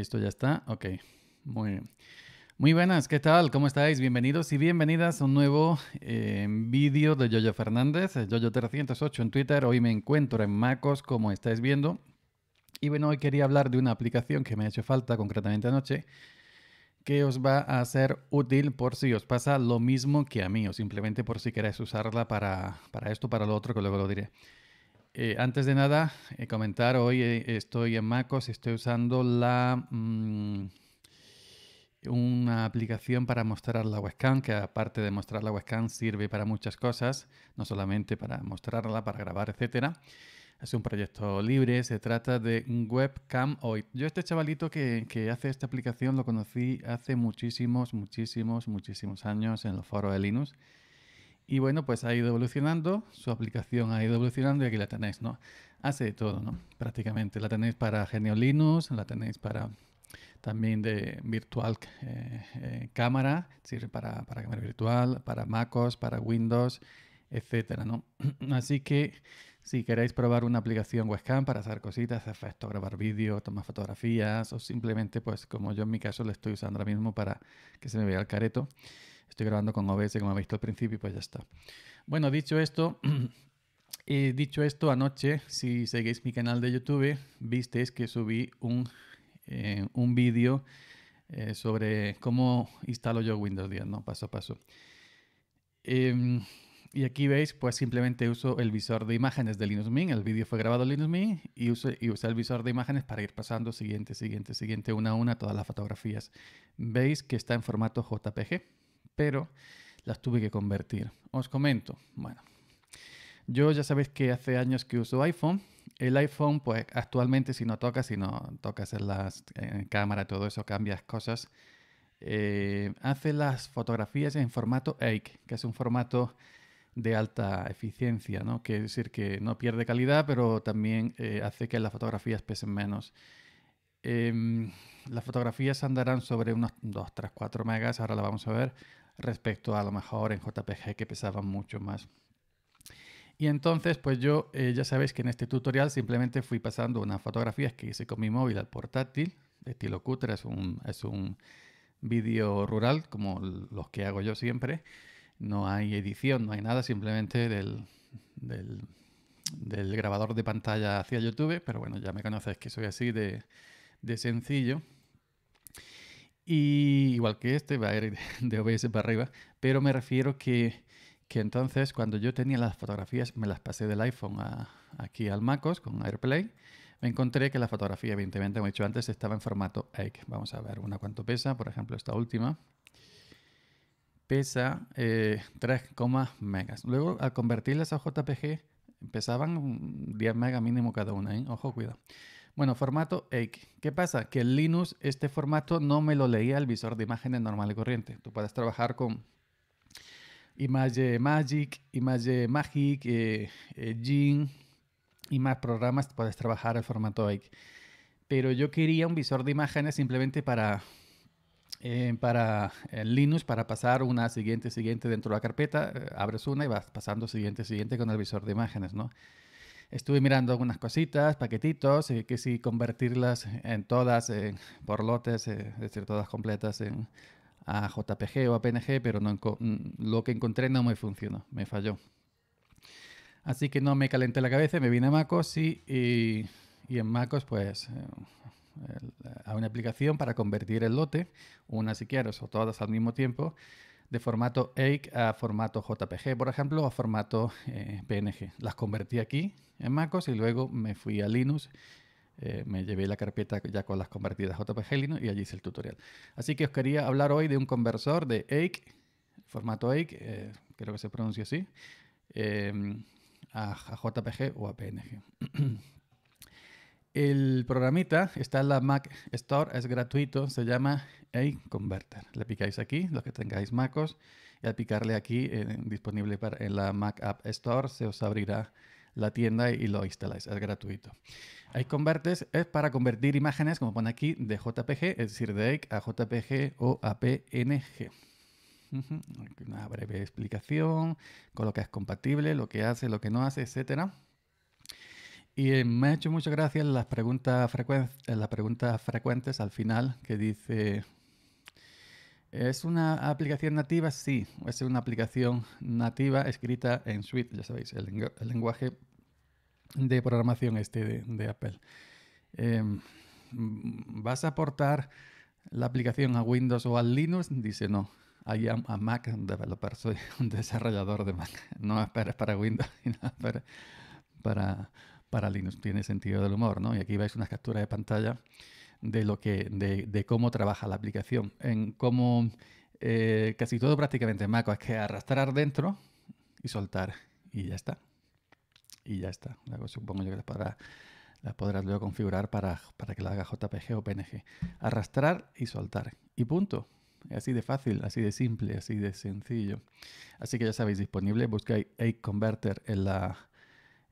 Esto ya está. Ok. Muy Muy buenas, ¿qué tal? ¿Cómo estáis? Bienvenidos y bienvenidas a un nuevo eh, vídeo de Yoyo Fernández, eh, Yoyo308 en Twitter. Hoy me encuentro en Macos, como estáis viendo. Y bueno, hoy quería hablar de una aplicación que me ha hecho falta concretamente anoche, que os va a ser útil por si os pasa lo mismo que a mí, o simplemente por si queréis usarla para, para esto, para lo otro, que luego lo diré. Eh, antes de nada, eh, comentar, hoy eh, estoy en MacOS, estoy usando la mm, una aplicación para mostrar la webcam, que aparte de mostrar la webcam sirve para muchas cosas, no solamente para mostrarla, para grabar, etcétera. Es un proyecto libre, se trata de Webcam Hoy. Yo este chavalito que, que, hace esta aplicación lo conocí hace muchísimos, muchísimos, muchísimos años en los foros de Linux. Y bueno, pues ha ido evolucionando, su aplicación ha ido evolucionando y aquí la tenéis, ¿no? Hace de todo, ¿no? Prácticamente. La tenéis para Genio Linux, la tenéis para también de virtual eh, eh, cámara, sirve para, cámara virtual, para MacOS, para Windows, etcétera, ¿no? Así que si queréis probar una aplicación webcam para hacer cositas, hacer efectos, grabar vídeo, tomar fotografías o simplemente, pues como yo en mi caso la estoy usando ahora mismo para que se me vea el careto, Estoy grabando con OBS, como habéis visto al principio, y pues ya está. Bueno, dicho esto, eh, dicho esto, anoche, si seguís mi canal de YouTube, visteis que subí un, eh, vídeo eh, sobre cómo instalo yo Windows 10, ¿no? Paso a paso. Em, y aquí veis, pues simplemente uso el visor de imágenes de Linux Mint. El vídeo fue grabado en Linux Mint y uso y usé el visor de imágenes para ir pasando siguiente, siguiente, siguiente, una a una todas las fotografías. Veis que está en formato JPG pero las tuve que convertir. Os comento, bueno, yo ya sabéis que hace años que uso iPhone. El iPhone, pues actualmente si no tocas, si no tocas en las cámara, todo eso, cambias cosas, eh, hace las fotografías en formato EIC, que es un formato de alta eficiencia, ¿no? Quiere decir que no pierde calidad, pero también eh, hace que las fotografías pesen menos. Em, las fotografías andarán sobre unos 2, 3, 4 megas, ahora la vamos a ver respecto a lo mejor en JPG que pesaban mucho más. Y entonces, pues yo eh, ya sabéis que en este tutorial simplemente fui pasando unas fotografías que hice con mi móvil al portátil. Estilo Cutter es un, vídeo rural, como los que hago yo siempre. No hay edición, no hay nada, simplemente del, grabador de pantalla hacia YouTube. Pero bueno, ya me conoces que soy así de sencillo. Y igual que este, va a ir de OBS para arriba, pero me refiero que, entonces cuando yo tenía las fotografías, me las pasé del iPhone aquí al MacOS con AirPlay, me encontré que la fotografía, evidentemente, como he dicho antes, estaba en formato EIC. Vamos a ver una cuánto pesa, por ejemplo, esta última. Pesa 3, eh, megas. Luego, al convertirlas a JPG, pesaban 10 megas mínimo cada una. ¿eh? Ojo, cuidado. Bueno, formato EIC. ¿Qué pasa? Que en Linux este formato no me lo leía el visor de imágenes normal y corriente. Tú puedes trabajar con Image Magic, Image Magic, eh, eh Gin y más programas, puedes trabajar el formato EIC. Pero yo quería un visor de imágenes simplemente para, eh, para eh, Linux, para pasar una siguiente, siguiente dentro de la carpeta. abres una y vas pasando siguiente, siguiente con el visor de imágenes, ¿no? estuve mirando algunas cositas, paquetitos, y que si convertirlas en todas, eh, por lotes, eh, es decir, todas completas en a JPG o a PNG, pero no mm, lo que encontré no me funcionó, me falló. Así que no me calenté la cabeza, me vine a MacOS y, y, en MacOS pues eh, a una aplicación para convertir el lote, unas y quieres o todas al mismo tiempo, de formato EIC a formato JPG, por ejemplo, a formato eh, PNG. Las convertí aquí en MacOS y luego me fui a Linux, eh, me llevé la carpeta ya con las convertidas JPG Linux y allí hice el tutorial. Así que os quería hablar hoy de un conversor de EIC, formato EIC, eh, creo que se pronuncia así, a JPG o a PNG. El programita está en la Mac Store, es gratuito, se llama A-Converter. Le picáis aquí, los que tengáis MacOS, y al picarle aquí, eh, disponible en la Mac App Store, se os abrirá la tienda y, lo instaláis, es gratuito. A-Converter es para convertir imágenes, como pone aquí, de JPG, es decir, de EIC a JPG o a PNG. Una breve explicación con lo que es compatible, lo que hace, lo que no hace, etcétera. Y eh, me ha hecho muchas gracias las preguntas, las preguntas frecuentes al final que dice, ¿es una aplicación nativa? Sí, es una aplicación nativa escrita en Swift, ya sabéis, el, lenguaje de programación este de, Apple. Em, ¿Vas a aportar la aplicación a Windows o a Linux? Dice no. I a Mac developer, soy un desarrollador de Mac. No esperes para Windows, sino para, para Linux, tiene sentido del humor, ¿no? Y aquí veis unas capturas de pantalla de, lo que, de, cómo trabaja la aplicación, en cómo eh, casi todo prácticamente en es que arrastrar dentro y soltar y ya está. Y ya está. supongo yo que las podrás, las podrás luego configurar para, que la haga JPG o PNG. Arrastrar y soltar. Y punto. Así de fácil, así de simple, así de sencillo. Así que ya sabéis, disponible. Buscáis A Converter en la,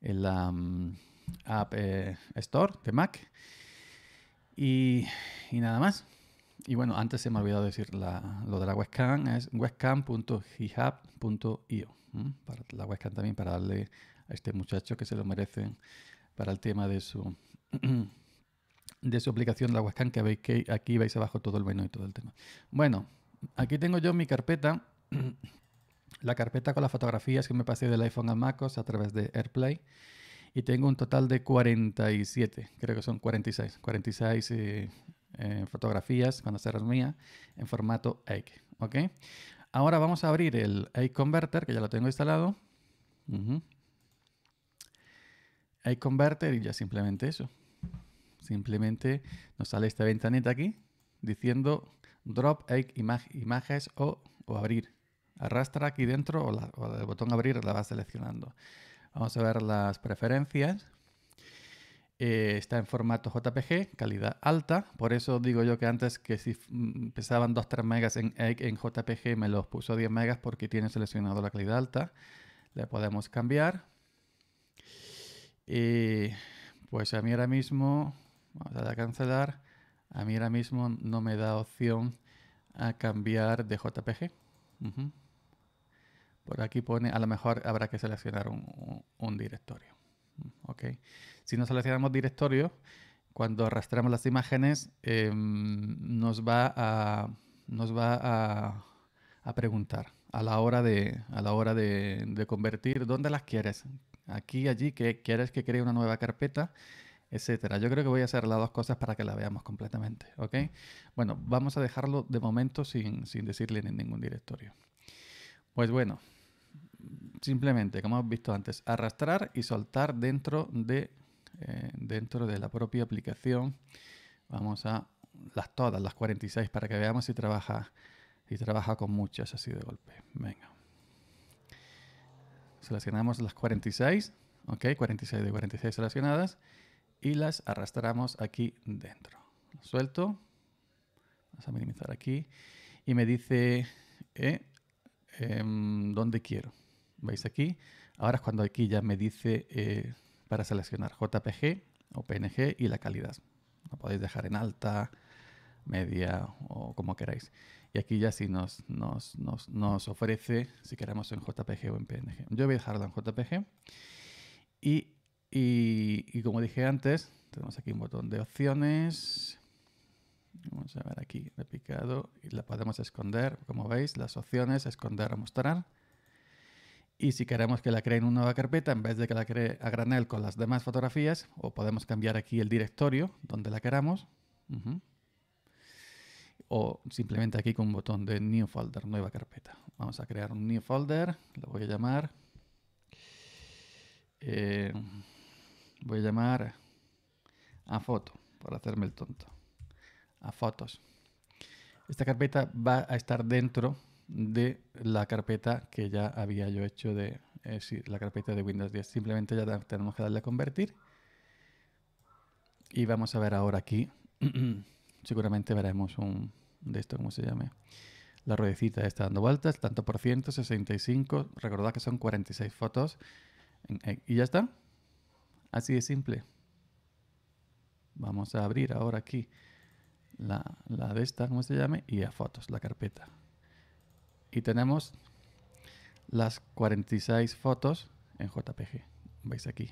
en la, mm, App eh, Store de Mac. Y, nada más. Y bueno, antes se me ha olvidado decir la, lo de la webcam, es webcam.github.io. Para la webcam también para darle a este muchacho que se lo merece para el tema de su de su aplicación la webcam que veis que aquí veis abajo todo el menú y todo el tema. Bueno, aquí tengo yo mi carpeta, la carpeta con las fotografías que me pasé del iPhone a MacOS a través de AirPlay y tengo un total de 47, creo que son 46, 46 eh, fotografías cuando se mías en formato egg, ¿ok? Ahora vamos a abrir el egg converter que ya lo tengo instalado. Egg converter y ya simplemente eso. Simplemente nos sale esta ventanita aquí diciendo drop egg images o, abrir arrastra aquí dentro o, o, el botón abrir la vas seleccionando. Vamos a ver las preferencias. Eh, está en formato JPG, calidad alta. Por eso digo yo que antes que si mm, pesaban 2-3 megas en, en JPG me los puso 10 megas porque tiene seleccionado la calidad alta. Le podemos cambiar. pues a mí ahora mismo, vamos a, dar a cancelar, a mí ahora mismo no me da opción a cambiar de JPG. Por aquí pone, a lo mejor habrá que seleccionar un, directorio. ¿Ok? Si no seleccionamos directorio, cuando arrastramos las imágenes, em, nos va a... a preguntar a la hora de, a la hora de, convertir, ¿dónde las quieres? Aquí, allí, que quieres que cree una nueva carpeta, etcétera. Yo creo que voy a hacer las dos cosas para que la veamos completamente, ¿ok? Bueno, vamos a dejarlo de momento sin, sin decirle en ningún directorio. Pues bueno, simplemente, como hemos visto antes, arrastrar y soltar dentro de, eh, dentro de la propia aplicación. Vamos a las todas, las 46, para que veamos si trabaja, si trabaja con muchas así de golpe. Venga. Seleccionamos las 46, ok, 46 de 46 seleccionadas, y las arrastramos aquí dentro. Suelto, vamos a minimizar aquí, y me dice eh, em, dónde quiero veis aquí. Ahora es cuando aquí ya me dice eh, para seleccionar JPG o PNG y la calidad. la podéis dejar en alta, media o como queráis. Y aquí ya sí nos, nos, nos, nos ofrece si queremos en JPG o en PNG. Yo voy a dejarlo en JPG. Y, y, y como dije antes, tenemos aquí un botón de opciones. Vamos a ver aquí, he picado y la podemos esconder. Como veis, las opciones, esconder o mostrar. Y si queremos que la cree en una nueva carpeta, en vez de que la cree a granel con las demás fotografías, o podemos cambiar aquí el directorio donde la queramos. O simplemente aquí con un botón de New Folder, nueva carpeta. Vamos a crear un New Folder, lo voy a llamar. Eh, voy a llamar a foto, para hacerme el tonto. A fotos. Esta carpeta va a estar dentro de la carpeta que ya había yo hecho de eh, la carpeta de Windows 10. Simplemente ya tenemos que darle a convertir. Y vamos a ver ahora aquí. Seguramente veremos un de esto, ¿cómo se llame? La ruedecita está dando vueltas, tanto por ciento, 65. Recordad que son 46 fotos. Eh, y ya está. Así de simple. Vamos a abrir ahora aquí la, de esta, ¿cómo se llame? Y a fotos, la carpeta y tenemos las 46 fotos en JPG. Veis aquí.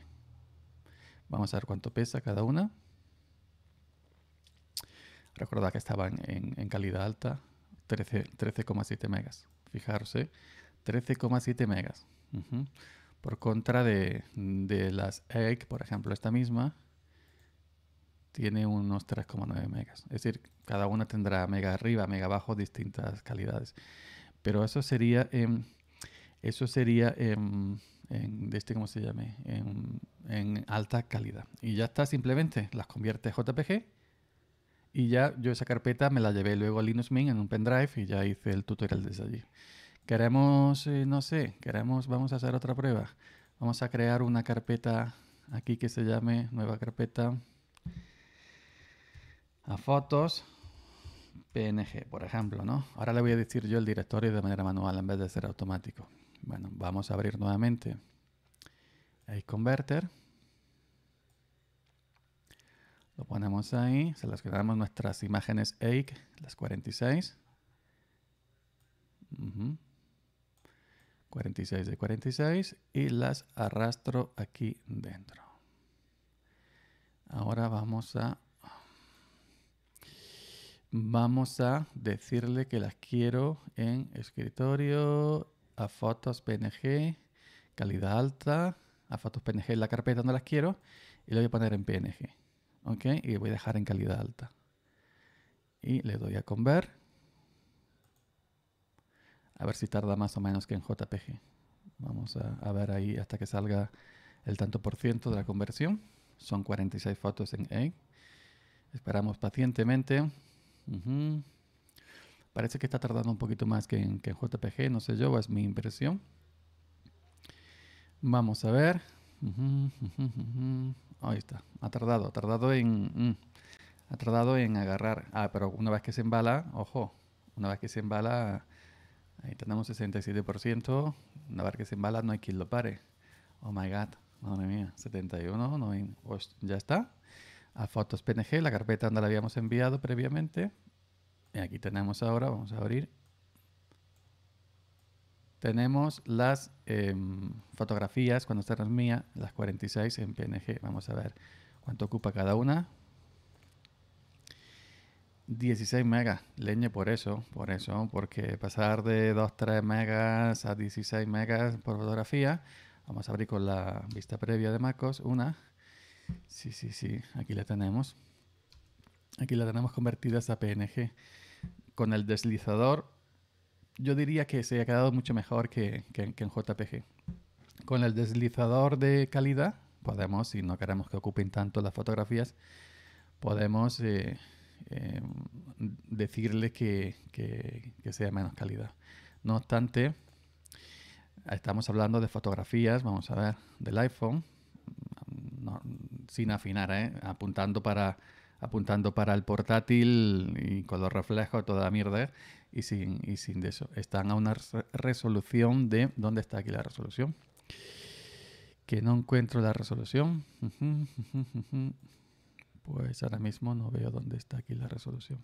Vamos a ver cuánto pesa cada una. Recordad que estaban en, calidad alta, 13,7 megas. fijarse, ¿eh? 13,7 megas. Por contra de, de las egg, por ejemplo, esta misma, tiene unos 3,9 megas. Es decir, cada una tendrá mega arriba, mega abajo, distintas calidades. Pero eso sería, em, eso sería em, en, este, ¿cómo se llame? En, alta calidad. Y ya está, simplemente las convierte a JPG. Y ya yo esa carpeta me la llevé luego a Linux Mint en un pendrive y ya hice el tutorial desde allí. Queremos, eh, no sé, queremos, vamos a hacer otra prueba. Vamos a crear una carpeta aquí que se llame nueva carpeta a fotos PNG, por ejemplo, ¿no? Ahora le voy a decir yo el directorio de manera manual en vez de ser automático. Bueno, vamos a abrir nuevamente converter. Lo ponemos ahí, Se las seleccionamos nuestras imágenes EIC, las 46. 46 de 46 y las arrastro aquí dentro. Ahora vamos a vamos a decirle que las quiero en escritorio, a fotos PNG, calidad alta, a fotos PNG en la carpeta donde las quiero, y lo voy a poner en PNG. ¿Ok? Y voy a dejar en calidad alta. Y le doy a convert. A ver si tarda más o menos que en JPG. Vamos a, a ver ahí hasta que salga el tanto por ciento de la conversión. Son 46 fotos en A. Esperamos pacientemente. Parece que está tardando un poquito más que en, que en JPG, no sé yo, es mi impresión. Vamos a ver. Ahí está. Ha tardado, ha tardado en. Mm, ha tardado en agarrar. Ah, pero una vez que se embala, ojo, una vez que se embala, ahí tenemos 67%. Una vez que se embala, no hay quien lo pare. Oh my god, madre mía, 71, pues, ya está a fotos PNG, la carpeta donde la habíamos enviado previamente. Y aquí tenemos ahora, vamos a abrir. Tenemos las em, fotografías, cuando están mía, las 46 en PNG. Vamos a ver cuánto ocupa cada una. 16 megas, leña por eso, por eso, porque pasar de 2-3 megas a 16 megas por fotografía, vamos a abrir con la vista previa de MacOS, una, Sí, sí, sí, aquí la tenemos. Aquí la tenemos convertida a PNG con el deslizador. Yo diría que se ha quedado mucho mejor que, en JPG. Con el deslizador de calidad podemos, si no queremos que ocupen tanto las fotografías, podemos eh, eh, decirle que, que, sea menos calidad. No obstante, estamos hablando de fotografías, vamos a ver, del iPhone sin afinar, ¿eh? apuntando para apuntando para el portátil y con los reflejos, toda la mierda, ¿eh? y sin, y sin de eso. Están a una resolución de... ¿Dónde está aquí la resolución? Que no encuentro la resolución. Pues ahora mismo no veo dónde está aquí la resolución.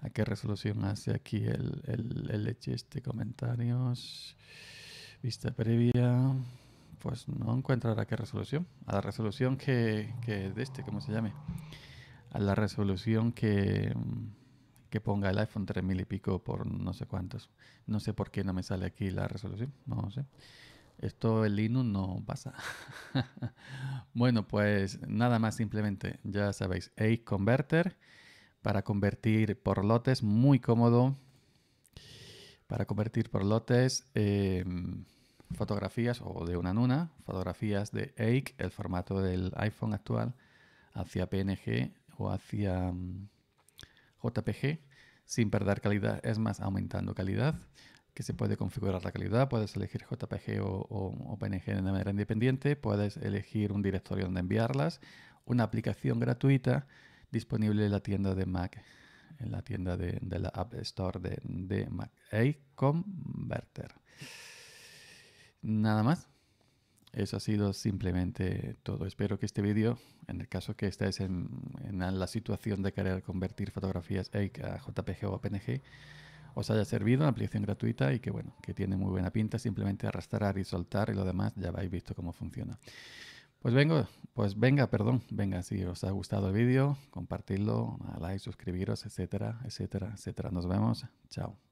¿A qué resolución hace aquí el, el, este? Comentarios. Vista previa. Pues no encuentro ahora qué resolución. A la resolución que, que de este, ¿cómo se llame? A la resolución que, mm, que ponga el iPhone 3000 y pico por no sé cuántos. No sé por qué no me sale aquí la resolución, no sé. Esto el Linux no pasa. bueno, pues nada más simplemente, ya sabéis, Ace Converter para convertir por lotes, muy cómodo. Para convertir por lotes. Eh, fotografías o de una nuna, fotografías de EIC, el formato del iPhone actual, hacia PNG o hacia mm, JPG sin perder calidad, es más, aumentando calidad, que se puede configurar la calidad, puedes elegir JPG o, PNG de manera independiente, puedes elegir un directorio donde enviarlas, una aplicación gratuita disponible en la tienda de Mac, en la tienda de, la App Store de, Mac, a Converter. Nada más. Eso ha sido simplemente todo. Espero que este vídeo, en el caso que estéis en, la situación de querer convertir fotografías EIC a JPG o PNG, os haya servido, una aplicación gratuita y que bueno, que tiene muy buena pinta, simplemente arrastrar y soltar y lo demás ya habéis visto cómo funciona. Pues vengo, pues venga, perdón, venga, si os ha gustado el vídeo, compartidlo, a like, suscribiros, etcétera, etcétera, etcétera. Nos vemos, chao.